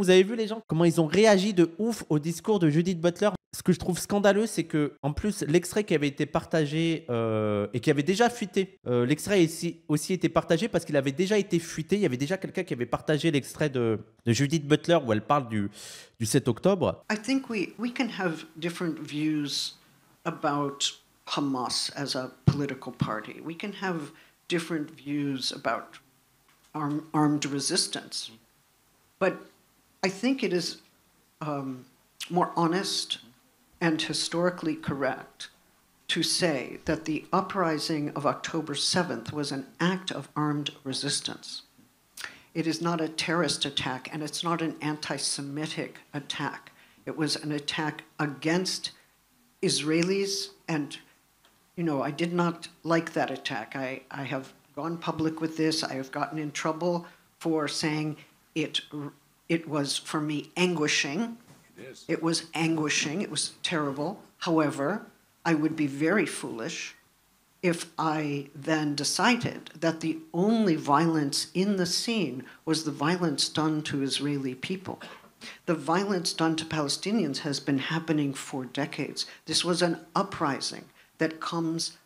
Vous avez vu les gens comment ils ont réagi de ouf au discours de Judith Butler. Ce que je trouve scandaleux, c'est que en plus l'extrait qui avait été partagé euh, et qui avait déjà fuité, euh, l'extrait aussi, aussi été partagé parce qu'il avait déjà été fuité. Il y avait déjà quelqu'un qui avait partagé l'extrait de, Judith Butler où elle parle du, 7 octobre. I think we we can have different views about Hamas as a political party. We can have different views about armed resistance, but I think it is um, more honest and historically correct to say that the uprising of October 7th was an act of armed resistance. It is not a terrorist attack, and it's not an anti Semitic attack. It was an attack against Israelis, and you know, I did not like that attack. I, I have gone public with this, I have gotten in trouble for saying it it was for me anguishing. It is. It was anguishing. It was terrible. However, I would be very foolish if I then decided that the only violence in the scene was the violence done to Israeli people. The violence done to Palestinians has been happening for decades. This was an uprising that comes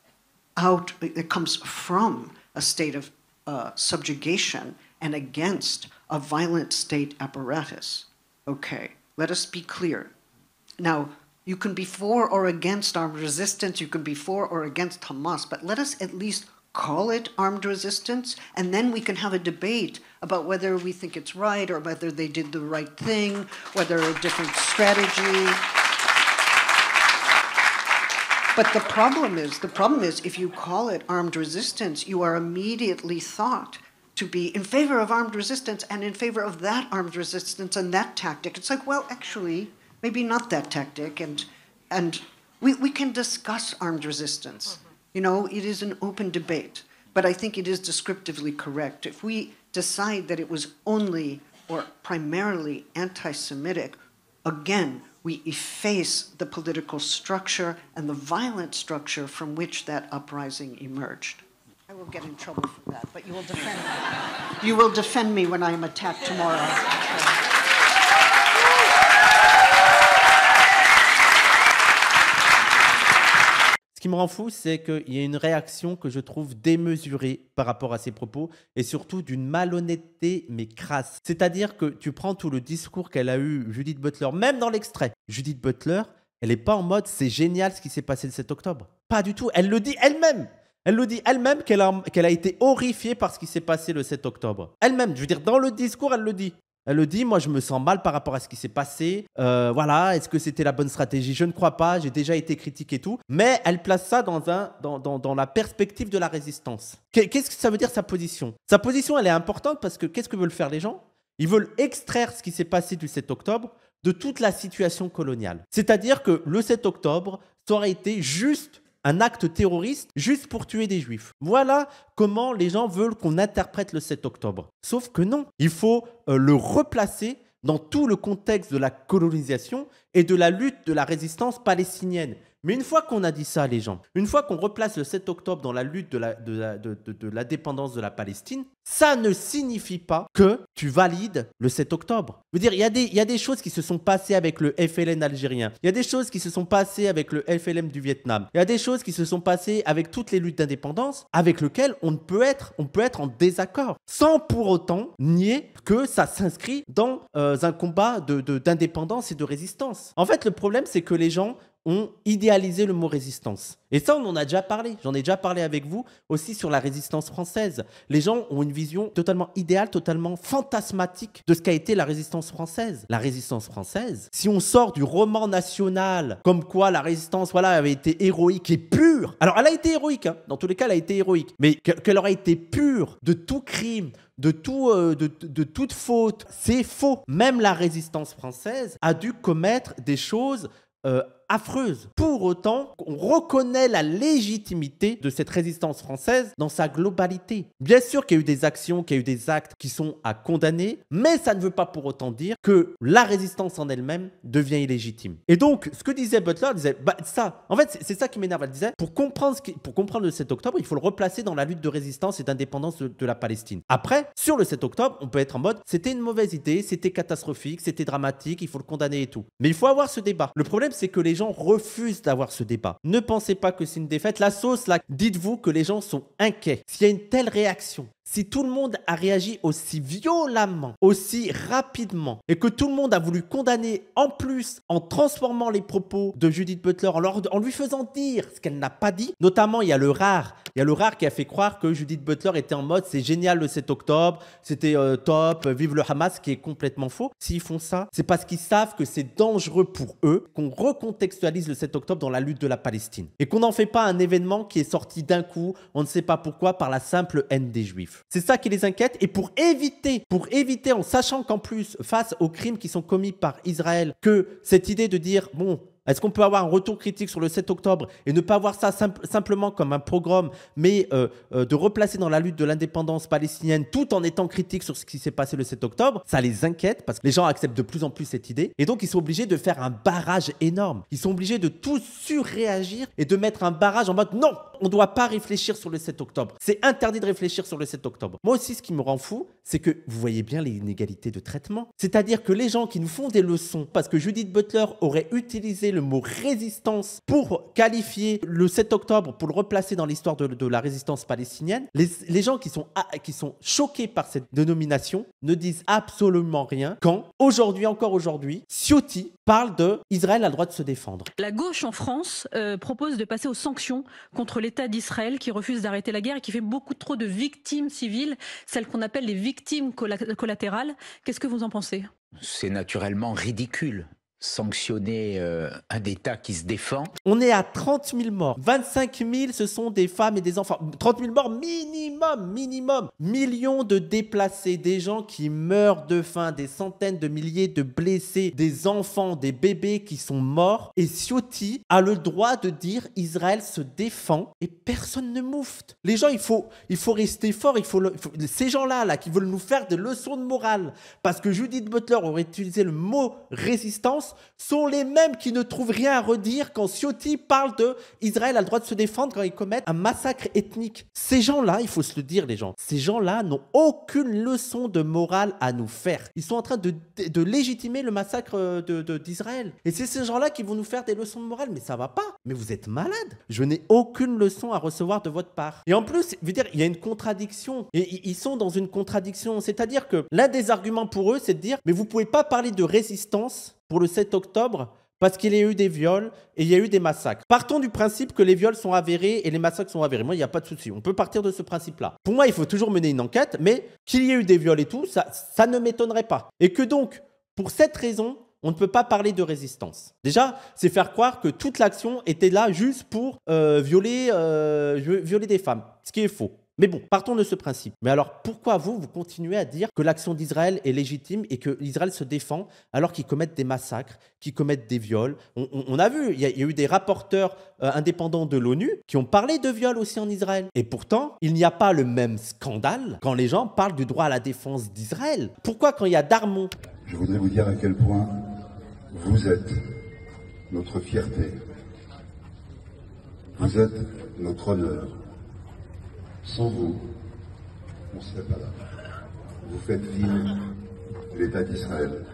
out, it comes from a state of uh, subjugation and against a violent state apparatus. Okay, let us be clear. Now, you can be for or against armed resistance, you can be for or against Hamas, but let us at least call it armed resistance, and then we can have a debate about whether we think it's right or whether they did the right thing, whether a different strategy. But the problem is, the problem is if you call it armed resistance, you are immediately thought to be in favor of armed resistance and in favor of that armed resistance and that tactic. It's like, well, actually, maybe not that tactic. And, and we, we can discuss armed resistance. Mm -hmm. You know, it is an open debate. But I think it is descriptively correct. If we decide that it was only or primarily anti Semitic, again, we efface the political structure and the violent structure from which that uprising emerged. trouble me. Ce qui me rend fou, c'est qu'il y a une réaction que je trouve démesurée par rapport à ses propos et surtout d'une malhonnêteté mais crasse. C'est-à-dire que tu prends tout le discours qu'elle a eu, Judith Butler, même dans l'extrait. Judith Butler, elle n'est pas en mode c'est génial ce qui s'est passé le 7 octobre. Pas du tout. Elle le dit elle-même. Elle le dit elle-même qu'elle a, été horrifiée par ce qui s'est passé le 7 octobre. Elle-même, je veux dire, dans le discours, elle le dit. Elle le dit, moi je me sens mal par rapport à ce qui s'est passé. Euh, voilà, est-ce que c'était la bonne stratégie Je ne crois pas, j'ai déjà été critique et tout. Mais elle place ça dans la perspective de la résistance. Qu'est-ce que ça veut dire sa position Sa position, elle est importante parce que qu'est-ce que veulent faire les gens Ils veulent extraire ce qui s'est passé du 7 octobre de toute la situation coloniale. C'est-à-dire que le 7 octobre, ça aurait été juste un acte terroriste juste pour tuer des juifs. Voilà comment les gens veulent qu'on interprète le 7 octobre. Sauf que non, il faut euh, le replacer dans tout le contexte de la colonisation et de la lutte de la résistance palestinienne. Mais une fois qu'on a dit ça, les gens, une fois qu'on replace le 7 octobre dans la lutte de la, de, dépendance de la Palestine, ça ne signifie pas que tu valides le 7 octobre. Je veux dire, il y, a des, des choses qui se sont passées avec le FLN algérien. Il y a des choses qui se sont passées avec le FLM du Vietnam. Il y a des choses qui se sont passées avec toutes les luttes d'indépendance avec lesquelles on peut être, on peut être en désaccord. Sans pour autant nier que ça s'inscrit dans euh, un combat d'indépendance et de résistance. En fait, le problème, c'est que les gens ont idéalisé le mot résistance. Et ça, on en a déjà parlé. J'en ai déjà parlé avec vous aussi sur la résistance française. Les gens ont une vision totalement idéale, totalement fantasmatique de ce qu'a été la résistance française. La résistance française, si on sort du roman national, comme quoi la résistance, voilà, avait été héroïque et pure. Alors, elle a été héroïque. Hein. Dans tous les cas, elle a été héroïque. Mais qu'elle aurait été pure de tout crime, de, tout, euh, de, toute faute. C'est faux. Même la résistance française a dû commettre des choses euh, affreuse. Pour autant, on reconnaît la légitimité de cette résistance française dans sa globalité. Bien sûr qu'il y a eu des actions, qu'il y a eu des actes qui sont à condamner, mais ça ne veut pas pour autant dire que la résistance en elle-même devient illégitime. Et donc, ce que disait Butler, disait, bah, ça, en fait, c'est ça qui m'énerve. Elle disait, pour comprendre, pour comprendre le 7 octobre, il faut le replacer dans la lutte de résistance et d'indépendance de, de la Palestine. Après, sur le 7 octobre, on peut être en mode, c'était une mauvaise idée, c'était catastrophique, c'était dramatique, il faut le condamner et tout. Mais il faut avoir ce débat. Le problème, c'est que les refusent d'avoir ce débat. Ne pensez pas que c'est une défaite. La sauce, là, dites-vous que les gens sont inquiets. S'il y a une telle réaction, si tout le monde a réagi aussi violemment, aussi rapidement, et que tout le monde a voulu condamner en plus en transformant les propos de Judith Butler, en, lui faisant dire ce qu'elle n'a pas dit, notamment il y a le rare, il y a le rare qui a fait croire que Judith Butler était en mode c'est génial le 7 octobre, c'était euh, top, vive le Hamas, qui est complètement faux. S'ils font ça, c'est parce qu'ils savent que c'est dangereux pour eux, qu'on recontextualise le 7 octobre dans la lutte de la Palestine, et qu'on n'en fait pas un événement qui est sorti d'un coup, on ne sait pas pourquoi, par la simple haine des Juifs. C'est ça qui les inquiète. Et pour éviter, pour éviter, en sachant qu'en plus, face aux crimes qui sont commis par Israël, que cette idée de dire, bon, est-ce qu'on peut avoir un retour critique sur le 7 octobre et ne pas voir ça simplement comme un programme, mais euh, euh, de replacer dans la lutte de l'indépendance palestinienne tout en étant critique sur ce qui s'est passé le 7 octobre Ça les inquiète parce que les gens acceptent de plus en plus cette idée et donc ils sont obligés de faire un barrage énorme. Ils sont obligés de tout surréagir et de mettre un barrage en mode non, on ne doit pas réfléchir sur le 7 octobre. C'est interdit de réfléchir sur le 7 octobre. Moi aussi, ce qui me rend fou, c'est que vous voyez bien les inégalités de traitement. C'est-à-dire que les gens qui nous font des leçons, parce que Judith Butler aurait utilisé le mot résistance pour qualifier le 7 octobre, pour le replacer dans l'histoire de, la résistance palestinienne, les, gens qui sont, qui sont choqués par cette dénomination ne disent absolument rien quand, aujourd'hui encore aujourd'hui, Ciotti, parle de Israël a le droit de se défendre. La gauche en France euh, propose de passer aux sanctions contre l'État d'Israël qui refuse d'arrêter la guerre et qui fait beaucoup trop de victimes civiles, celles qu'on appelle les victimes collatérales. Qu'est-ce que vous en pensez c'est naturellement ridicule sanctionner euh, un État qui se défend. On est à 30 000 morts. 25 000, ce sont des femmes et des enfants. 30 000 morts minimum, minimum. Millions de déplacés, des gens qui meurent de faim, des centaines de milliers de blessés, des enfants, des bébés qui sont morts. Et Ciotti a le droit de dire Israël se défend et personne ne moufte. Les gens, il faut, il faut rester fort. il faut ces gens-là, là, qui veulent nous faire des leçons de morale, parce que Judith Butler aurait utilisé le mot résistance sont les mêmes qui ne trouvent rien à redire quand Ciotti parle de Israël a le droit de se défendre quand ils commettent un massacre ethnique. Ces gens-là, il faut se le dire les gens, ces gens-là n'ont aucune leçon de morale à nous faire. Ils sont en train de, légitimer le massacre euh, d'Israël. De, Et c'est ces gens-là qui vont nous faire des leçons de morale, mais ça va pas. Mais vous êtes malade. Je n'ai aucune leçon à recevoir de votre part. Et en plus, je dire, il y a une contradiction. Et ils sont dans une contradiction. C'est-à-dire que l'un des arguments pour eux, c'est de dire, mais vous pouvez pas parler de résistance pour le 7 octobre parce qu'il y a eu des viols et il y a eu des massacres. Partons du principe que les viols sont avérés et les massacres sont avérés. Moi, il n'y a pas de souci. On peut partir de ce principe-là. Pour moi, il faut toujours mener une enquête, mais qu'il y ait eu des viols et tout, ça, ça ne m'étonnerait pas. Et que donc, pour cette raison, on ne peut pas parler de résistance. Déjà, c'est faire croire que toute l'action était là juste pour euh, violer, euh, violer des femmes, ce qui est faux. Mais bon, partons de ce principe. Mais alors pourquoi vous, vous continuez à dire que l'action d'Israël est légitime et que l'Israël se défend alors qu'ils commettent des massacres, qu'ils commettent des viols on, a vu, il y, a, eu des rapporteurs euh, indépendants de l'ONU qui ont parlé de viols aussi en Israël. Et pourtant, il n'y a pas le même scandale quand les gens parlent du droit à la défense d'Israël. Pourquoi quand il y a Darmon Je voudrais vous dire à quel point vous êtes notre fierté. Vous êtes notre honneur. Sans vous, on serait pas Vous faites vivre l'État d'Israël.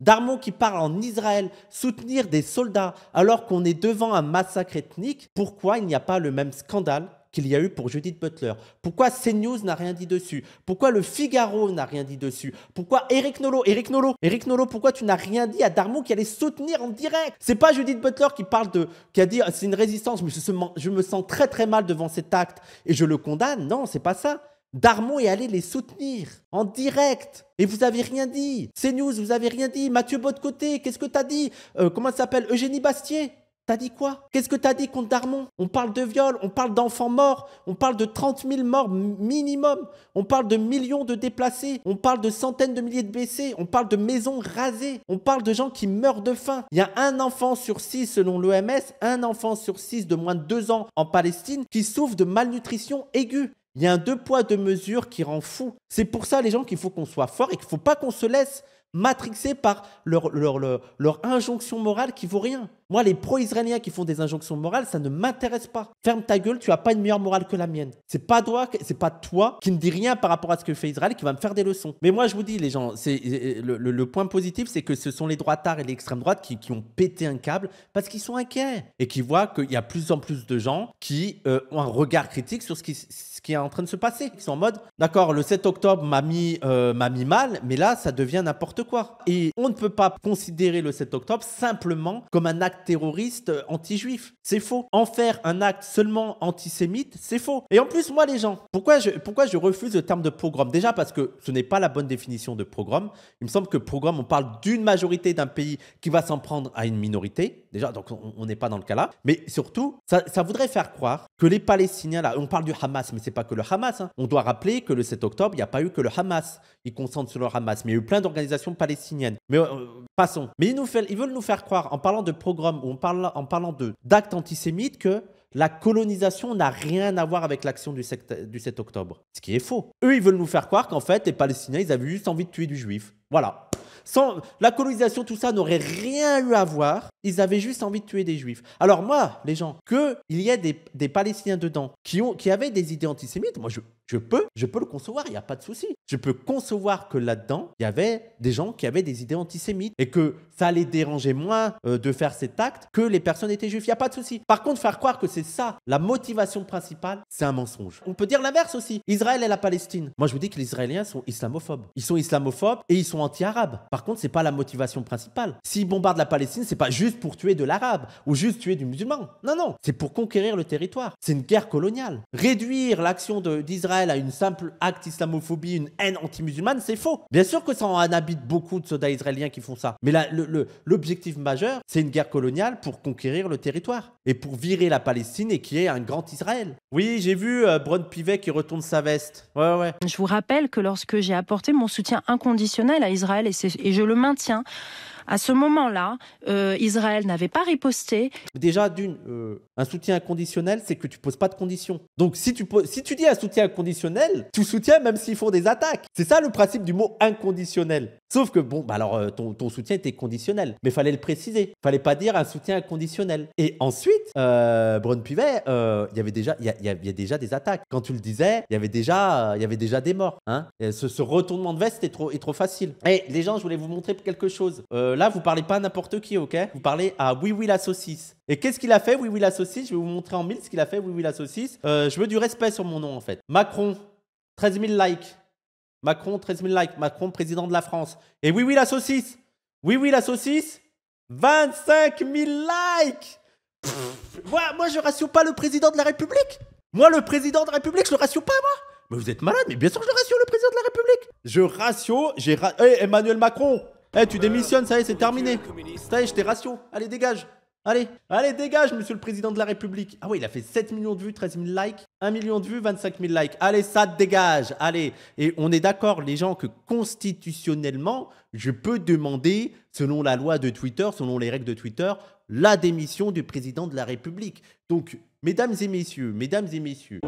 Darmon qui parle en Israël, soutenir des soldats alors qu'on est devant un massacre ethnique, pourquoi il n'y a pas le même scandale qu'il y a eu pour Judith Butler Pourquoi CNews n'a rien dit dessus Pourquoi le Figaro n'a rien dit dessus Pourquoi Eric Nolo, Eric Nolo, Eric Nolo, pourquoi tu n'as rien dit à Darmon qui allait soutenir en direct C'est pas Judith Butler qui parle de. qui a dit euh, c'est une résistance, mais je me sens très très mal devant cet acte et je le condamne. Non, c'est pas ça. Darmon est allé les soutenir en direct. Et vous avez rien dit. CNews, vous avez rien dit. Mathieu côté qu'est-ce que tu as dit euh, Comment Comment s'appelle Eugénie Bastier T'as dit quoi Qu'est-ce que t'as dit contre Darmon On parle de viol, on parle d'enfants morts, on parle de 30 000 morts minimum, on parle de millions de déplacés, on parle de centaines de milliers de blessés, on parle de maisons rasées, on parle de gens qui meurent de faim. Il y a un enfant sur six selon l'OMS, un enfant sur six de moins de deux ans en Palestine qui souffre de malnutrition aiguë. Il y a un deux poids deux mesures qui rend fou. C'est pour ça les gens qu'il faut qu'on soit fort et qu'il ne faut pas qu'on se laisse matrixés par leur, leur, leur, injonction morale qui vaut rien. Moi, les pro-israéliens qui font des injonctions morales, ça ne m'intéresse pas. Ferme ta gueule, tu n'as pas une meilleure morale que la mienne. C'est pas toi, c'est pas toi qui ne dis rien par rapport à ce que fait Israël qui va me faire des leçons. Mais moi, je vous dis, les gens, c'est euh, le, point positif, c'est que ce sont les droitards et l'extrême droite qui, qui, ont pété un câble parce qu'ils sont inquiets et qui voient qu'il y a plus en plus de gens qui euh, ont un regard critique sur ce qui, ce qui est en train de se passer. Ils sont en mode, d'accord, le 7 octobre m'a mis, euh, m'a mis mal, mais là, ça devient n'importe quoi. Et on ne peut pas considérer le 7 octobre simplement comme un acte terroriste euh, anti-juif. C'est faux. En faire un acte seulement antisémite, c'est faux. Et en plus, moi, les gens, pourquoi je, pourquoi je refuse le terme de programme Déjà parce que ce n'est pas la bonne définition de programme. Il me semble que programme, on parle d'une majorité d'un pays qui va s'en prendre à une minorité. Déjà, donc on n'est pas dans le cas là. Mais surtout, ça, voudrait faire croire que les Palestiniens, là, on parle du Hamas, mais c'est pas que le Hamas. Hein. On doit rappeler que le 7 octobre, il n'y a pas eu que le Hamas. Ils concentrent sur le Hamas, mais il y a eu plein d'organisations palestinienne. Mais euh, passons. Mais ils, veulent nous faire croire, en parlant de programme ou en parlant, en d'actes antisémites, que la colonisation n'a rien à voir avec l'action du, du, 7 octobre. Ce qui est faux. Eux, ils veulent nous faire croire qu'en fait, les Palestiniens, ils avaient juste envie de tuer du juif. Voilà. Sans, la colonisation, tout ça n'aurait rien eu à voir. Ils avaient juste envie de tuer des juifs. Alors moi, les gens, qu'il y ait des, Palestiniens dedans qui, ont, qui avaient des idées antisémites, moi, je, je peux, je peux le concevoir, il n'y a pas de souci. Je peux concevoir que là-dedans, il y avait des gens qui avaient des idées antisémites et que ça allait déranger moins euh, de faire cet acte que les personnes étaient juifs. Il n'y a pas de souci. Par contre, faire croire que c'est ça, la motivation principale, c'est un mensonge. On peut dire l'inverse aussi. Israël et la Palestine. Moi, je vous dis que les Israéliens sont islamophobes. Ils sont islamophobes et ils sont anti-arabes. Par contre, c'est pas la motivation principale. S'ils bombardent la Palestine, c'est pas juste pour tuer de l'arabe ou juste tuer du musulman. Non, non. C'est pour conquérir le territoire. C'est une guerre coloniale. Réduire l'action d'Israël à une simple acte islamophobie, une haine anti-musulmane, c'est faux. Bien sûr que ça en habite beaucoup de soldats israéliens qui font ça. Mais l'objectif majeur, c'est une guerre coloniale pour conquérir le territoire et pour virer la Palestine et qui est un grand Israël. Oui, j'ai vu euh, Pivet qui retourne sa veste. Ouais, Je vous rappelle que lorsque j'ai apporté mon soutien inconditionnel à Israël, et je le maintiens, à ce moment-là, euh, Israël n'avait pas riposté. Déjà, d'une, euh, un soutien inconditionnel, c'est que tu poses pas de conditions. Donc, si tu, si tu dis un soutien inconditionnel, tu soutiens même s'ils font des attaques. C'est ça le principe du mot inconditionnel. Sauf que, bon, bah alors, euh, ton, soutien était conditionnel. Mais fallait le préciser. Fallait pas dire un soutien inconditionnel. Et ensuite, euh, Pivet, il y avait déjà, il y, a, y a déjà des attaques. Quand tu le disais, il y avait déjà, il y avait déjà des morts. Hein. Ce, ce, retournement de veste est trop, est trop facile. Et les gens, je voulais vous montrer quelque chose. Euh, euh, là, vous parlez pas à n'importe qui, ok Vous parlez à Oui Oui la saucisse. Et qu'est-ce qu'il a fait, Oui Oui la saucisse Je vais vous montrer en mille ce qu'il a fait, Oui Oui la saucisse. Euh, je veux du respect sur mon nom, en fait. Macron, 13 000 likes. Macron, 13 000 likes. Macron, président de la France. Et Oui Oui la saucisse Oui Oui la saucisse 25 000 likes moi, moi, je ratio pas le président de la République Moi, le président de la République, je le ratio pas, moi Mais vous êtes malade, mais bien sûr que je ratio, le président de la République Je ratio, j'ai... Eh, Emmanuel Macron eh, tu démissionnes, ça y est, c'est terminé. Ça y est, je t'ai ratio. Allez, dégage. Allez, allez, dégage, monsieur le président de la République. Ah oui, il a fait 7 millions de vues, 13 000 likes, 1 million de vues, 25 000 likes. Allez, ça dégage, allez. Et on est d'accord, les gens, que constitutionnellement, je peux demander, selon la loi de Twitter, selon les règles de Twitter, la démission du président de la République. Donc, mesdames et messieurs, mesdames et messieurs.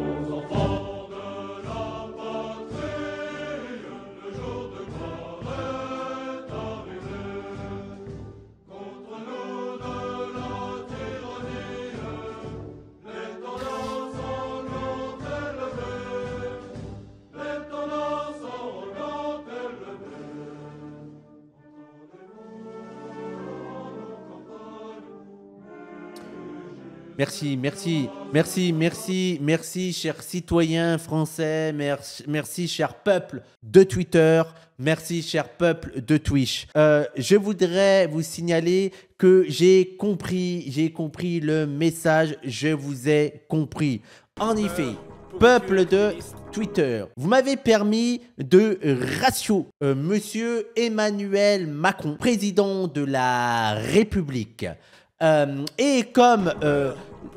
Merci, merci, merci, merci, merci, chers citoyens français, merci, merci cher peuple de Twitter, merci, cher peuple de Twitch. Euh, je voudrais vous signaler que j'ai compris, j'ai compris le message, je vous ai compris. En effet, peuple de Twitter, vous m'avez permis de ratio euh, Monsieur Emmanuel Macron, président de la République. Euh, et comme euh,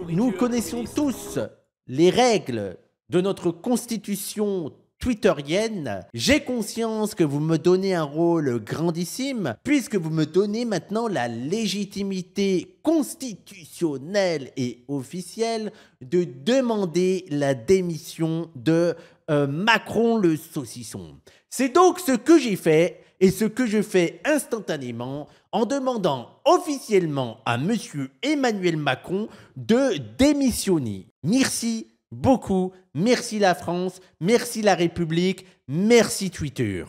nous connaissons tous les règles de notre constitution twitterienne, j'ai conscience que vous me donnez un rôle grandissime, puisque vous me donnez maintenant la légitimité constitutionnelle et officielle de demander la démission de euh, Macron le saucisson. C'est donc ce que j'ai fait et ce que je fais instantanément en demandant officiellement à M. Emmanuel Macron de démissionner. Merci beaucoup, merci la France, merci la République, merci Twitter.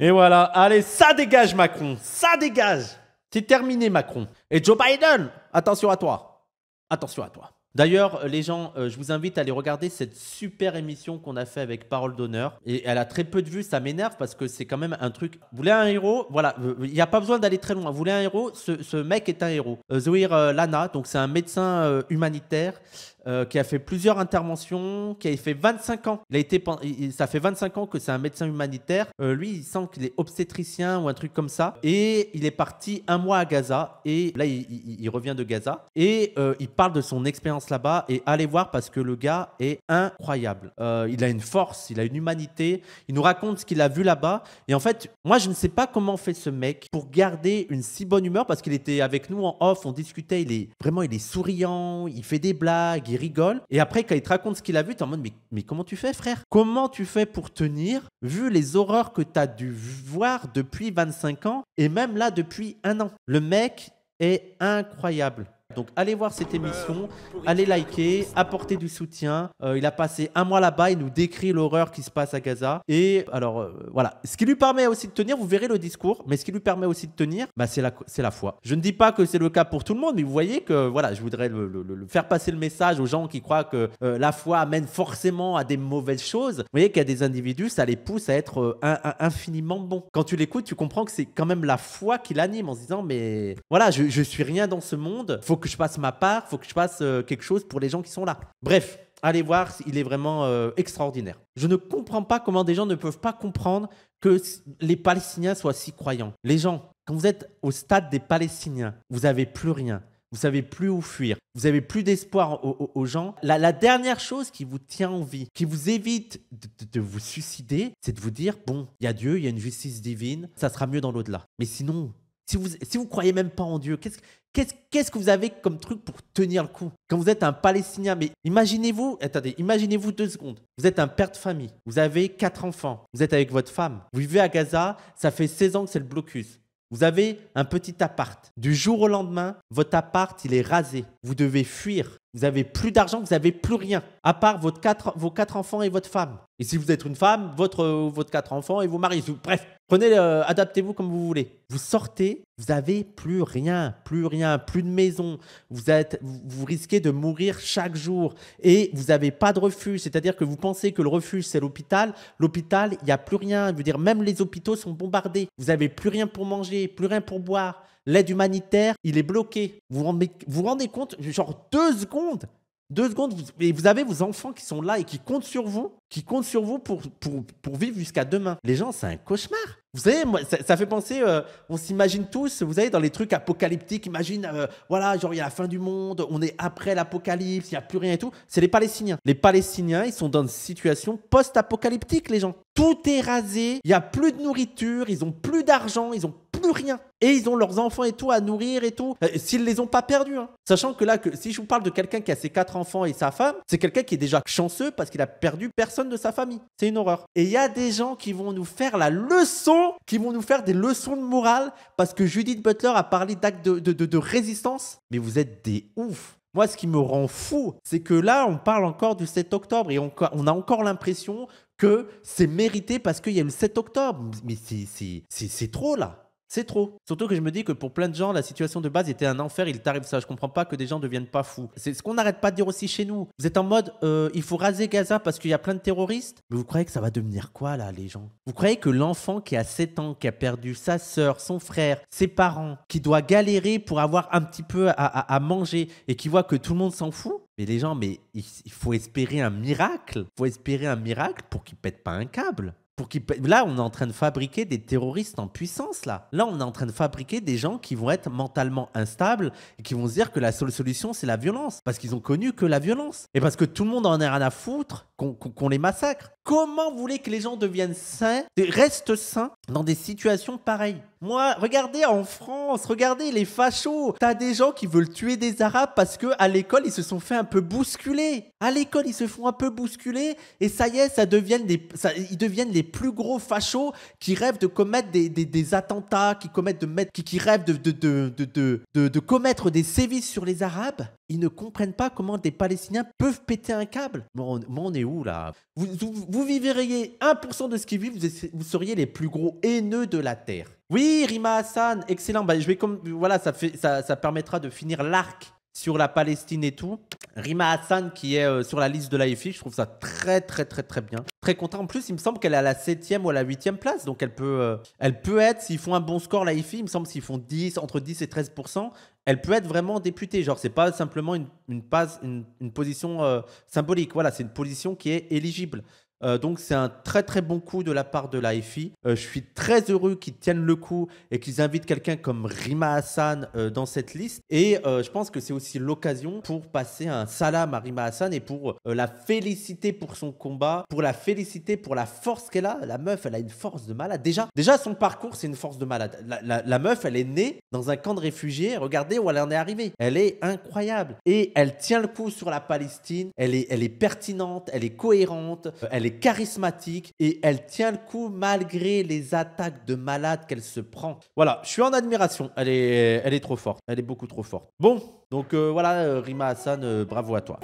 Et voilà, allez, ça dégage Macron, ça dégage. C'est terminé Macron. Et Joe Biden, attention à toi. Attention à toi. D'ailleurs, euh, les gens, euh, je vous invite à aller regarder cette super émission qu'on a fait avec Parole d'honneur. Et elle a très peu de vues, ça m'énerve parce que c'est quand même un truc. Vous voulez un héros Voilà, euh, il n'y a pas besoin d'aller très loin. Vous voulez un héros ce, mec est un héros. Euh, Lana, donc c'est un médecin humanitaire. qui a fait plusieurs interventions, qui a fait 25 ans. Il ça fait 25 ans que c'est un médecin humanitaire. lui, il sent qu'il est obstétricien ou un truc comme ça. Et il est parti un mois à Gaza. Et là, il revient de Gaza. Et il parle de son expérience là-bas et allez voir parce que le gars est incroyable. Euh, il a une force, il a une humanité, il nous raconte ce qu'il a vu là-bas. Et en fait, moi, je ne sais pas comment fait ce mec pour garder une si bonne humeur parce qu'il était avec nous en off, on discutait, il est vraiment, il est souriant, il fait des blagues, il rigole. Et après, quand il te raconte ce qu'il a vu, tu es en mode, mais, mais comment tu fais, frère Comment tu fais pour tenir vu les horreurs que tu as dû voir depuis 25 ans et même là depuis un an Le mec est incroyable. Donc allez voir cette émission, allez liker, apporter du soutien. Euh, il a passé un mois là-bas, il nous décrit l'horreur qui se passe à Gaza. Et alors euh, voilà, ce qui lui permet aussi de tenir, vous verrez le discours, mais ce qui lui permet aussi de tenir, bah, c'est la, la foi. Je ne dis pas que c'est le cas pour tout le monde, mais vous voyez que voilà, je voudrais le, faire passer le message aux gens qui croient que euh, la foi amène forcément à des mauvaises choses. Vous voyez qu'il y a des individus, ça les pousse à être infiniment bons. Quand tu l'écoutes, tu comprends que c'est quand même la foi qui l'anime en se disant mais voilà, je, je suis rien dans ce monde. Faut que je fasse ma part, faut que je fasse euh, quelque chose pour les gens qui sont là. Bref, allez voir, il est vraiment euh, extraordinaire. Je ne comprends pas comment des gens ne peuvent pas comprendre que les Palestiniens soient si croyants. Les gens, quand vous êtes au stade des Palestiniens, vous n'avez plus rien. Vous savez plus où fuir. Vous avez plus d'espoir aux, gens. La, dernière chose qui vous tient en vie, qui vous évite de vous suicider, c'est de vous dire bon, il y a Dieu, il y a une justice divine, ça sera mieux dans l'au-delà. Mais sinon, si vous si croyez même pas en Dieu, qu'est-ce quest qu'est-ce que vous avez comme truc pour tenir le coup Quand vous êtes un Palestinien, mais imaginez-vous, attendez, imaginez-vous deux secondes. Vous êtes un père de famille, vous avez quatre enfants, vous êtes avec votre femme, vous vivez à Gaza, ça fait 16 ans que c'est le blocus. Vous avez un petit appart. Du jour au lendemain, votre appart, il est rasé. Vous devez fuir. Vous n'avez plus d'argent, vous n'avez plus rien, à part quatre, vos quatre enfants et votre femme. Et si vous êtes une femme, votre, euh, votre quatre enfants et vos maris. Bref, prenez, euh, adaptez-vous comme vous voulez. Vous sortez, vous n'avez plus rien, plus rien, plus de maison. Vous, êtes, vous risquez de mourir chaque jour et vous n'avez pas de refuge. C'est-à-dire que vous pensez que le refuge, c'est l'hôpital. L'hôpital, il n'y a plus rien. Je veux dire, même les hôpitaux sont bombardés. Vous n'avez plus rien pour manger, plus rien pour boire. L'aide humanitaire, il est bloqué. Vous rendez, vous rendez compte Genre deux secondes deux secondes, et vous avez vos enfants qui sont là et qui comptent sur vous, qui comptent sur vous pour, pour, vivre jusqu'à demain. Les gens, c'est un cauchemar. Vous savez, ça, fait penser, euh, on s'imagine tous, vous savez, dans les trucs apocalyptiques, imagine, euh, voilà, genre il y a la fin du monde, on est après l'apocalypse, il n'y a plus rien et tout. C'est les Palestiniens. Les Palestiniens, ils sont dans une situation post-apocalyptique, les gens. Tout est rasé, il n'y a plus de nourriture, ils n'ont plus d'argent, ils ont rien. Et ils ont leurs enfants et tout à nourrir et tout. s'ils euh, S'ils les ont pas perdus. Hein. Sachant que là, que, si je vous parle de quelqu'un qui a ses quatre enfants et sa femme, c'est quelqu'un qui est déjà chanceux parce qu'il a perdu personne de sa famille. C'est une horreur. Et il y a des gens qui vont nous faire la leçon, qui vont nous faire des leçons de morale parce que Judith Butler a parlé d'actes de, résistance. Mais vous êtes des oufs. Moi, ce qui me rend fou, c'est que là, on parle encore du 7 octobre et on, a encore l'impression que c'est mérité parce qu'il y a le 7 octobre. Mais c'est trop là. C'est trop. Surtout que je me dis que pour plein de gens, la situation de base était un enfer. Il t'arrive ça. Je comprends pas que des gens deviennent pas fous. C'est ce qu'on n'arrête pas de dire aussi chez nous. Vous êtes en mode, euh, il faut raser Gaza parce qu'il y a plein de terroristes. Mais vous croyez que ça va devenir quoi là, les gens Vous croyez que l'enfant qui a 7 ans, qui a perdu sa sœur, son frère, ses parents, qui doit galérer pour avoir un petit peu à, manger et qui voit que tout le monde s'en fout mais les gens, mais il faut espérer un miracle. Il faut espérer un miracle pour qu'ils pète pas un câble. Pour là, on est en train de fabriquer des terroristes en puissance. Là, là, on est en train de fabriquer des gens qui vont être mentalement instables et qui vont se dire que la seule solution, c'est la violence, parce qu'ils ont connu que la violence et parce que tout le monde en a rien à foutre qu'on les massacre. Comment vous voulez que les gens deviennent sains, restent sains dans des situations pareilles Moi, regardez en France, regardez les fachos. T'as des gens qui veulent tuer des Arabes parce que à l'école ils se sont fait un peu bousculer. À l'école ils se font un peu bousculer et ça y est, ça deviennent ils deviennent les plus gros fachos qui rêvent de commettre des, attentats, qui de qui, rêvent de commettre des sévices sur les Arabes ils ne comprennent pas comment des Palestiniens peuvent péter un câble. Moi, on, est où là vous, vous, vivriez 1% de ce qu'ils vivent, vous, seriez les plus gros haineux de la Terre. Oui, Rima Hassan, excellent. Bah, je vais voilà, ça, permettra de finir l'arc sur la Palestine et tout. Rima Hassan qui est euh, sur la liste de l'AFI, je trouve ça très très très très bien. Très content. En plus, il me semble qu'elle est à la 7e ou à la 8e place. Donc elle peut, euh, elle peut être, s'ils font un bon score l'AFI, il me semble s'ils font 10, entre 10 et 13%, elle peut être vraiment députée. Genre, c'est pas simplement une, une, position euh, symbolique. Voilà, c'est une position qui est éligible. Euh, donc c'est un très très bon coup de la part de l'AFI, euh, je suis très heureux qu'ils tiennent le coup et qu'ils invitent quelqu'un comme Rima Hassan euh, dans cette liste. Et je pense que c'est aussi l'occasion pour passer un salam à Rima Hassan et pour la féliciter pour son combat, pour la féliciter pour la force qu'elle a. La meuf, elle a une force de malade. Déjà, déjà son parcours, c'est une force de malade. La, la, meuf, elle est née dans un camp de réfugiés. Regardez où elle en est arrivée. Elle est incroyable. Et elle tient le coup sur la Palestine. Elle est, elle est pertinente, elle est cohérente, elle est charismatique et elle tient le coup malgré les attaques de malade qu'elle se prend. Voilà, je suis en admiration. Elle est, elle est trop forte. Elle est beaucoup trop forte. Bon, donc euh, voilà, euh, Rima Hassan, euh, bravo à toi.